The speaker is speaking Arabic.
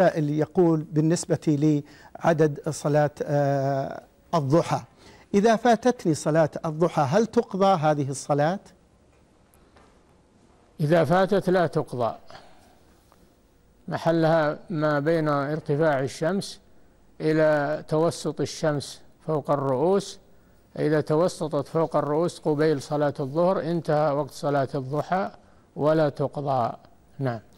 سائل يقول بالنسبة لعدد صلاة آه، الضحى إذا فاتتني صلاة الضحى هل تقضى هذه الصلاة؟ إذا فاتت لا تقضى محلها ما بين ارتفاع الشمس إلى توسط الشمس فوق الرؤوس إذا توسطت فوق الرؤوس قبيل صلاة الظهر انتهى وقت صلاة الضحى ولا تقضى نعم